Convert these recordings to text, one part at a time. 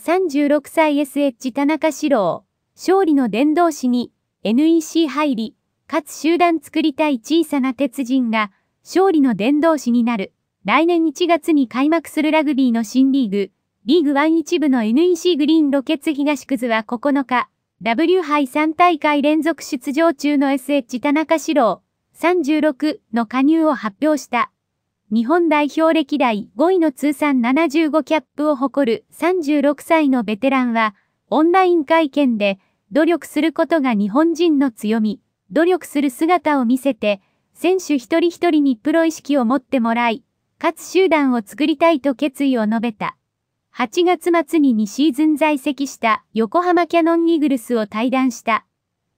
36歳 SH 田中史郎、勝利の伝道師に NEC 入り、かつ集団作りたい小さな鉄人が勝利の伝道師になる。来年1月に開幕するラグビーの新リーグ、リーグ1一部の NEC グリーンロケツ東クは9日、W 杯3大会連続出場中の SH 田中史郎36の加入を発表した。日本代表歴代5位の通算75キャップを誇る36歳のベテランは、オンライン会見で、努力することが日本人の強み、努力する姿を見せて、選手一人一人にプロ意識を持ってもらい、かつ集団を作りたいと決意を述べた。8月末に2シーズン在籍した横浜キャノンイーグルスを退団した。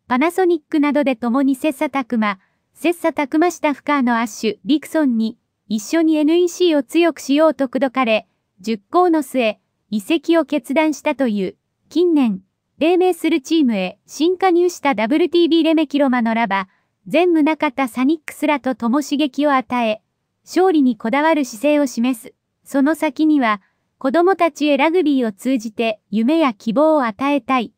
パナソニックなどで共に切磋琢磨、切磋琢磨した深野アッシュ・リクソンに一緒に NEC を強くしようと口説かれ、熟考の末、移籍を決断したという、近年、黎明するチームへ新加入した WTB レメキロマのラバ、全無中田サニックスらと共刺激を与え、勝利にこだわる姿勢を示す。その先には、子供たちへラグビーを通じて夢や希望を与えたい。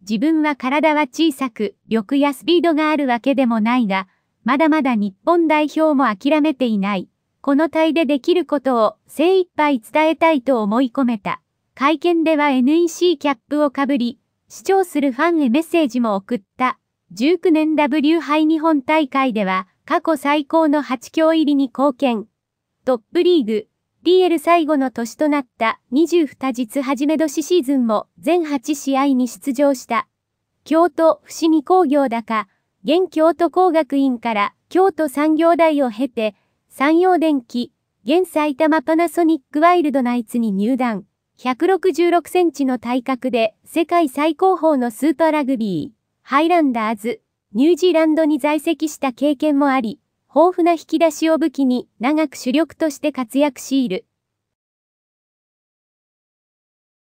自分は体は小さく、力やスピードがあるわけでもないが、まだまだ日本代表も諦めていない。この体でできることを精一杯伝えたいと思い込めた。会見では NEC キャップをかぶり、視聴するファンへメッセージも送った。19年 W 杯日本大会では、過去最高の8強入りに貢献。トップリーグ、エ l 最後の年となった22日初め年シーズンも全8試合に出場した。京都伏見工業だか、現京都工学院から京都産業大を経て、山陽電機、現埼玉パナソニックワイルドナイツに入団。166センチの体格で世界最高峰のスーパーラグビー、ハイランダーズ、ニュージーランドに在籍した経験もあり、豊富な引き出しを武器に長く主力として活躍しいる。